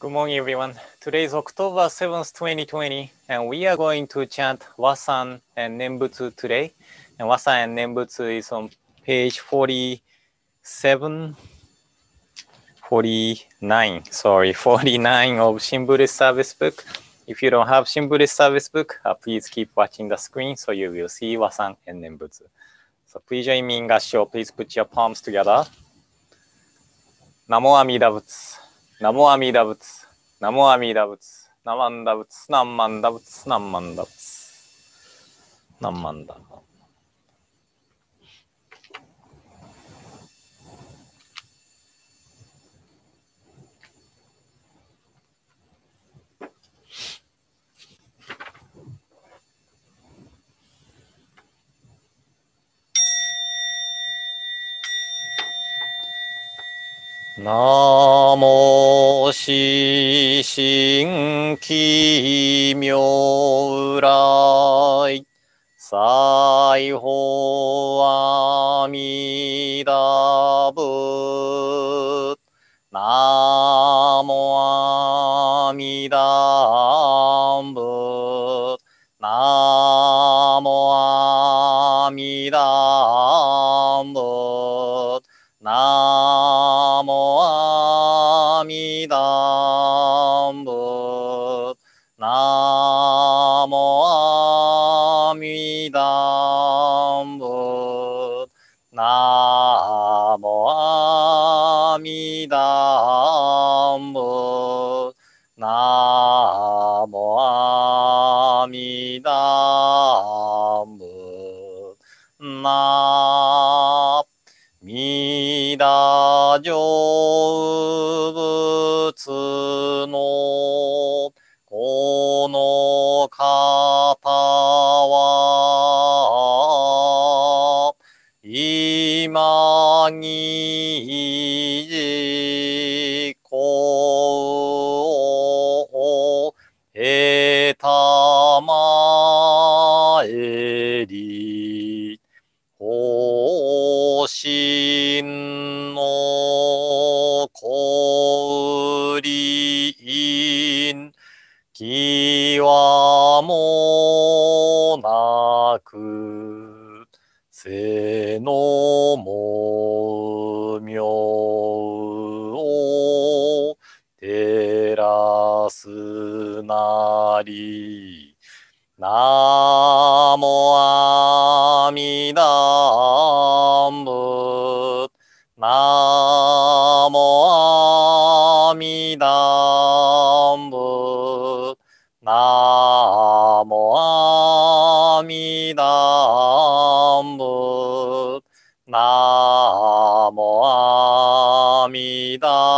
Good morning, everyone. Today is October 7th, 2020, and we are going to chant Wasan and Nembutsu today. And Wasan and Nembutsu is on page 47, 49, sorry, 49 of Shin Service Book. If you don't have Shin Service Book, uh, please keep watching the screen so you will see Wasan and Nembutsu. So please join me in Gashio. Please put your palms together. Namo Amida Butsu. ナモアミダブツ、ナモアミダブツ、ナマンダブツ、ナンマンダブツ、ナンマンダブツ、ナンマンダブツ。なもししんきみょうらいさいほあみだぶなもあみだぶなもあみだぶ我靠！照らすなり、ナモアミダム、ナモアミダム、ナモアミダム、ナモアミダム、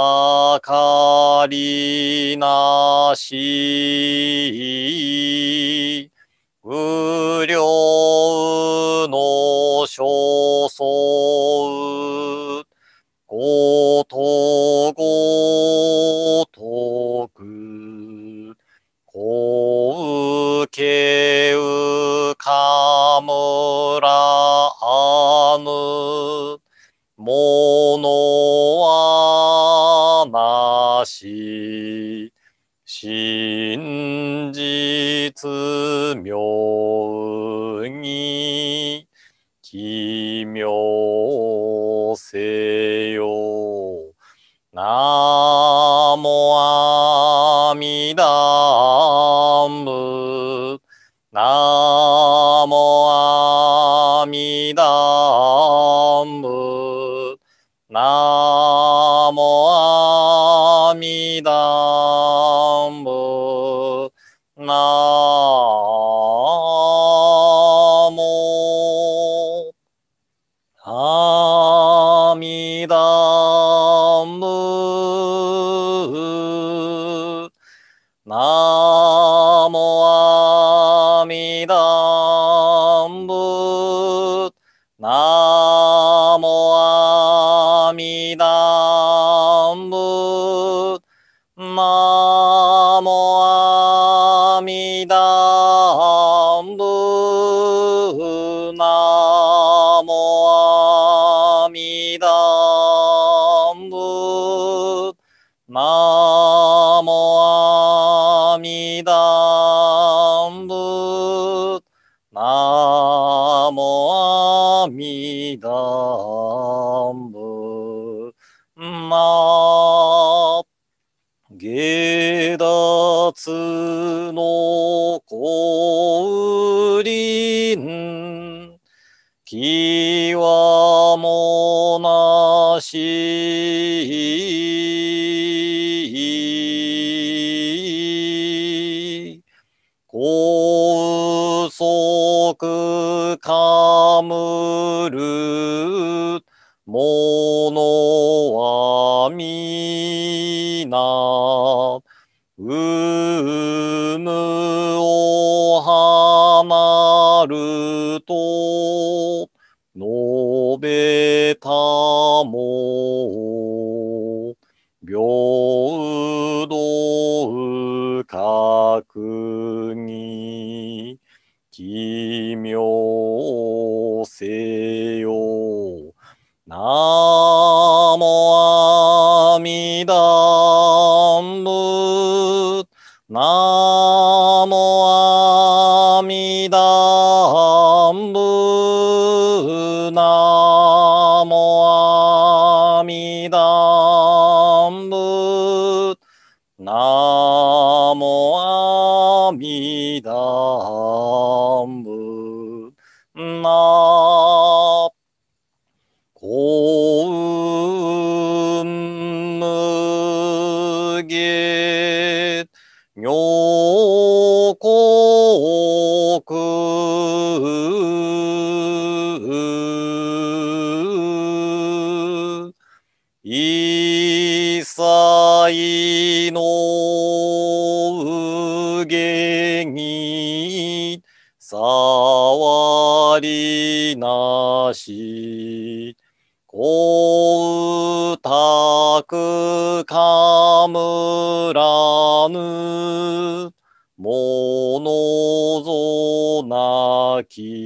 あかりなし、うりょうのしょうそう、ごとせよ。なもあみだの降臨、きわもなし、高速かむる、ものはみ、Oh. 哦。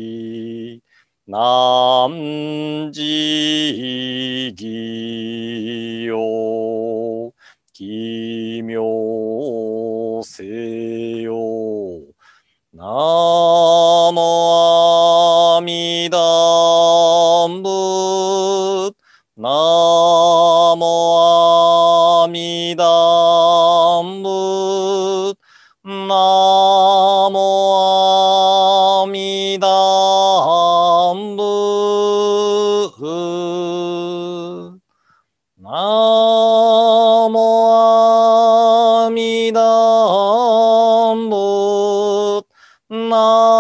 い南寺義よ奇妙せよなもあみだんぶなもあみだもな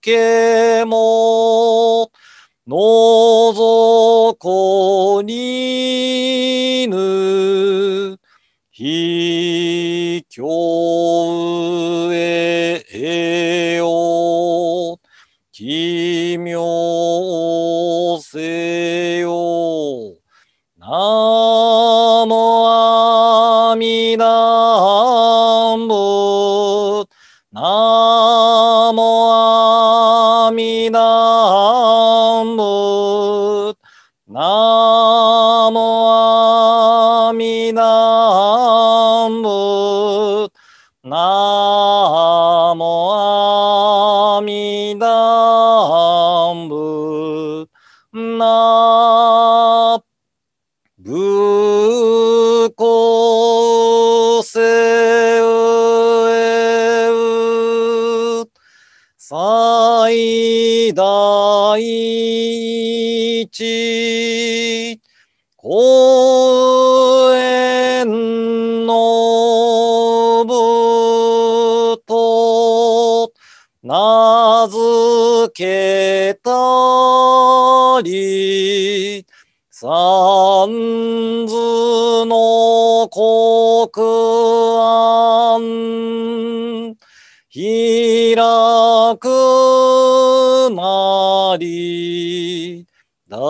けも、のぞこにぬ、ひきょうもあナモんぶなぶこせうえうさいだいちけたり、三途の国安、開くなり、大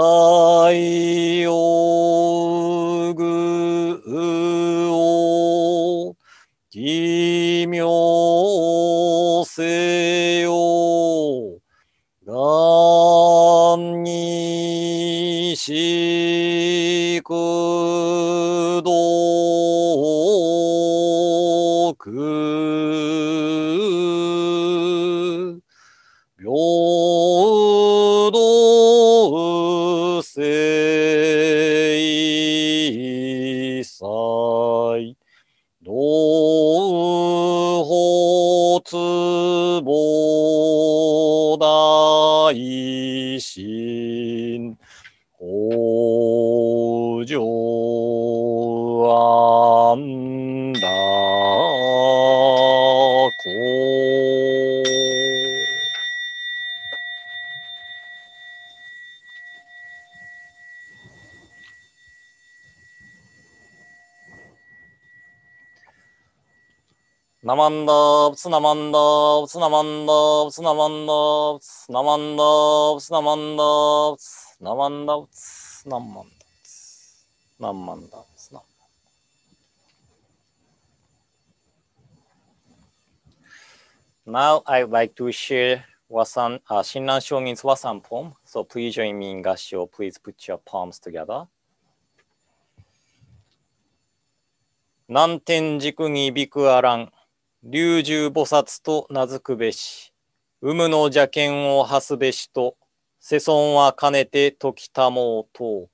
Amen. マンダー、ツナマンダー、ツナマンダー、ツナマンダー、ツナマンダー、ツナマンダー、ツナマンダー、ツナマンダー、ツナマンダー、ツナマンダー。Now I would like to share Wasan, uh, Shinran Shogin's Wasan poem. So please join me in Gashio. Please put your palms together. 南天軸にいびくあらん。龍獣菩薩と名付くべし、有無の邪剣を発すべしと、世尊は兼ねて時たもうと。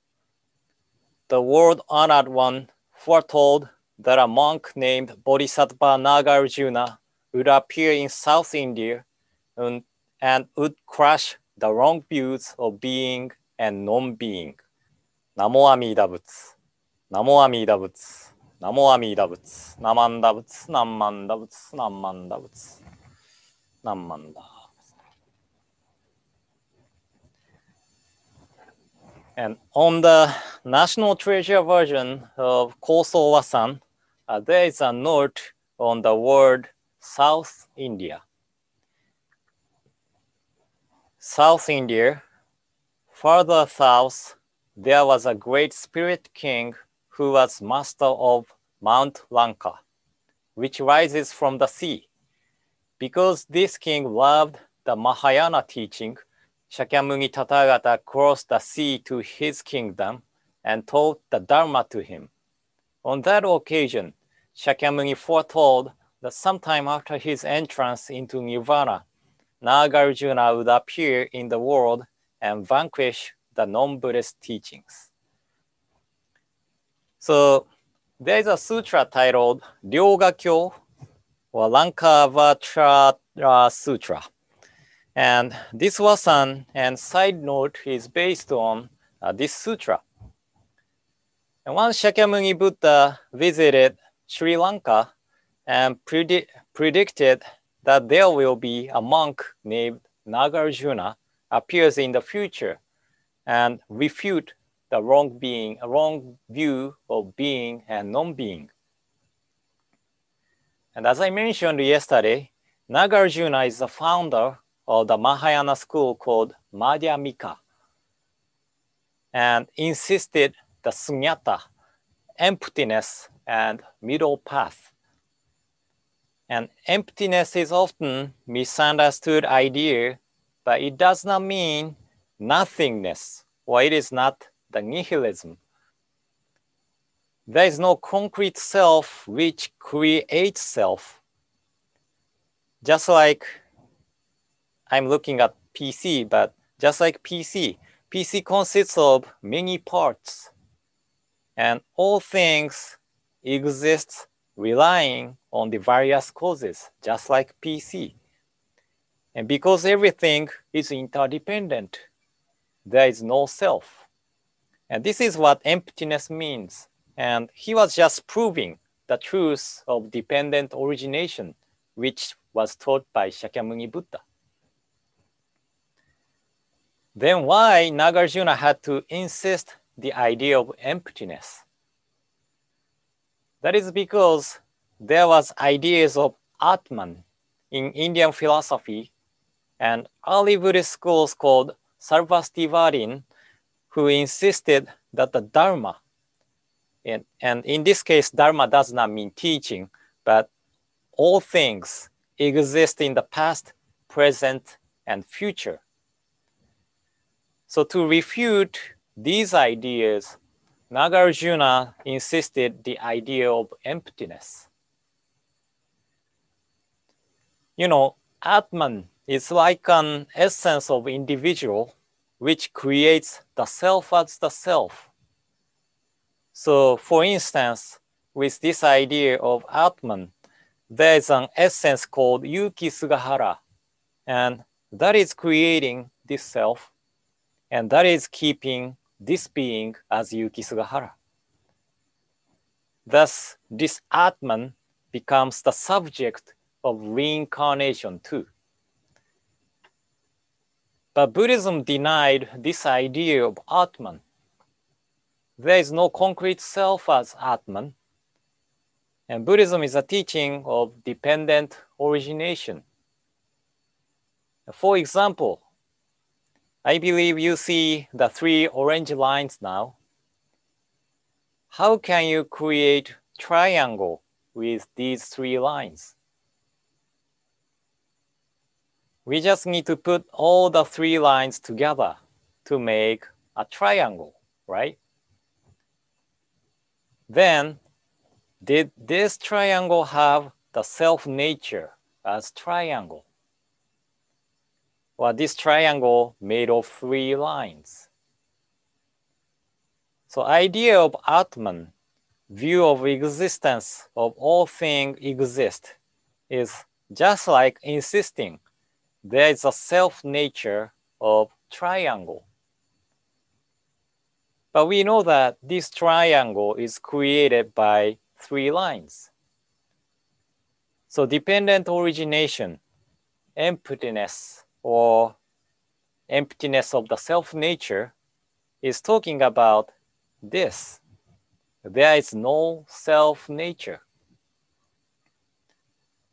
The world honored one foretold that a monk named Bodhisattva Nagarjuna would appear in South India and, and would crush the wrong views of being and non-being. ナモアミーダ仏。ナモアミーダ仏。And on the National Treasure version of Koso Wasan, uh, there is a note on the word South India. South India, further south, there was a great spirit king who was master of Mount Lanka, which rises from the sea. Because this king loved the Mahayana teaching, Shakyamuni Tathagata crossed the sea to his kingdom and taught the Dharma to him. On that occasion, Shakyamuni foretold that sometime after his entrance into Nirvana, Nagarjuna would appear in the world and vanquish the non Buddhist teachings. So there is a sutra titled Ryogakyo or Lankavatra Sutra. And this wasan and side note is based on uh, this sutra. And once Shakyamuni Buddha visited Sri Lanka and predi predicted that there will be a monk named Nagarjuna appears in the future and refute the wrong being, a wrong view of being and non-being. And as I mentioned yesterday, Nagarjuna is the founder of the Mahayana school called Madhyamika and insisted the sunyata, emptiness and middle path. And emptiness is often misunderstood idea, but it does not mean nothingness, or it is not the nihilism. There is no concrete self which creates self. Just like I'm looking at PC, but just like PC, PC consists of many parts, and all things exist relying on the various causes, just like PC. And because everything is interdependent, there is no self. And this is what emptiness means. And he was just proving the truth of dependent origination, which was taught by Shakyamuni Buddha. Then why Nagarjuna had to insist the idea of emptiness? That is because there was ideas of Atman in Indian philosophy and early Buddhist schools called Sarvastivadin who insisted that the Dharma, and, and in this case, Dharma does not mean teaching, but all things exist in the past, present, and future. So to refute these ideas, Nagarjuna insisted the idea of emptiness. You know, Atman is like an essence of individual which creates the self as the self. So, for instance, with this idea of Atman, there is an essence called Yuki Sugahara, and that is creating this self, and that is keeping this being as Yuki Sugahara. Thus, this Atman becomes the subject of reincarnation too. But Buddhism denied this idea of Atman. There is no concrete self as Atman. And Buddhism is a teaching of dependent origination. For example, I believe you see the three orange lines now. How can you create triangle with these three lines? We just need to put all the three lines together to make a triangle, right? Then, did this triangle have the self nature as triangle? Well, this triangle made of three lines. So idea of Atman, view of existence of all things exist is just like insisting there is a self nature of triangle. But we know that this triangle is created by three lines. So dependent origination, emptiness or emptiness of the self nature is talking about this. There is no self nature.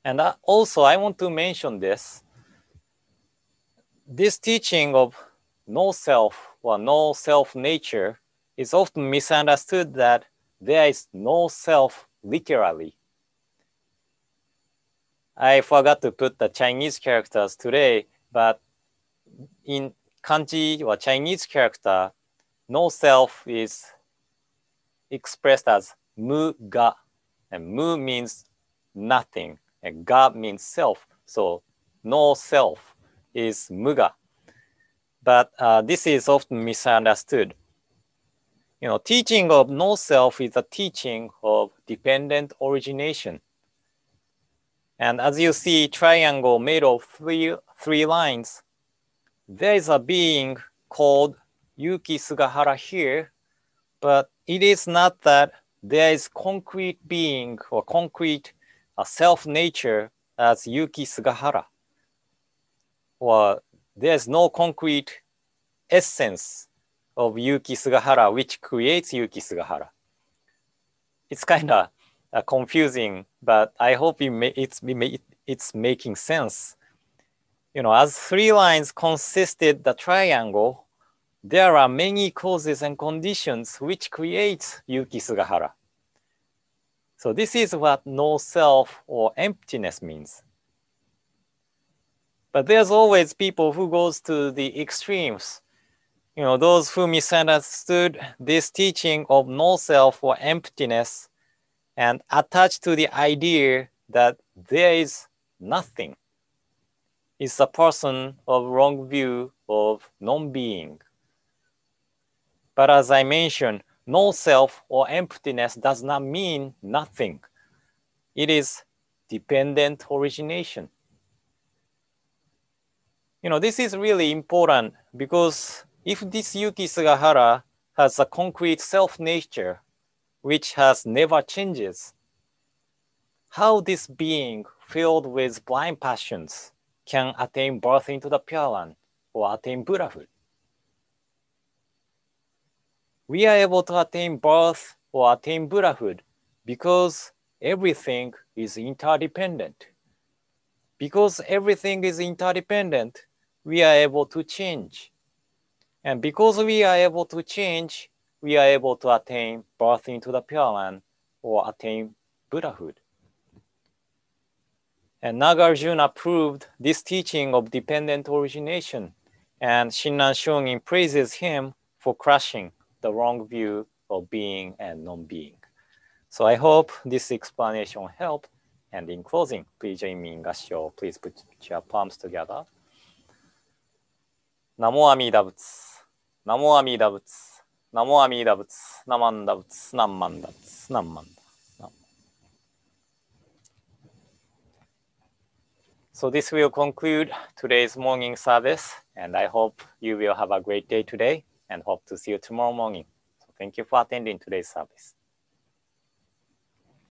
And also I want to mention this this teaching of no self or no self nature is often misunderstood that there is no self literally. I forgot to put the Chinese characters today, but in kanji or Chinese character, no self is expressed as mu ga, and mu means nothing, and ga means self. So no self is Muga. But uh, this is often misunderstood. You know, teaching of no-self is a teaching of dependent origination. And as you see, triangle made of three, three lines, there is a being called Yuki Sugahara here, but it is not that there is concrete being or concrete uh, self nature as Yuki Sugahara or there's no concrete essence of Yuki Sugahara which creates Yuki Sugahara. It's kind of uh, confusing, but I hope it may, it's, it may, it's making sense. You know, as three lines consisted the triangle, there are many causes and conditions which creates Yuki Sugahara. So this is what no self or emptiness means. But there's always people who goes to the extremes. You know, those who misunderstood this teaching of no self or emptiness and attached to the idea that there is nothing is a person of wrong view of non-being. But as I mentioned, no self or emptiness does not mean nothing. It is dependent origination you know, this is really important because if this Yuki Sugahara has a concrete self nature, which has never changes, how this being filled with blind passions can attain birth into the Pure land or attain Buddhahood. We are able to attain birth or attain Buddhahood because everything is interdependent. Because everything is interdependent, we are able to change. And because we are able to change, we are able to attain birth into the Pure Land or attain Buddhahood. And Nagarjuna proved this teaching of dependent origination, and Shinran Shungin praises him for crushing the wrong view of being and non-being. So I hope this explanation helped. And in closing, please join me in Gassho. Please put your palms together. So this will conclude today's morning service and I hope you will have a great day today and hope to see you tomorrow morning. So thank you for attending today's service.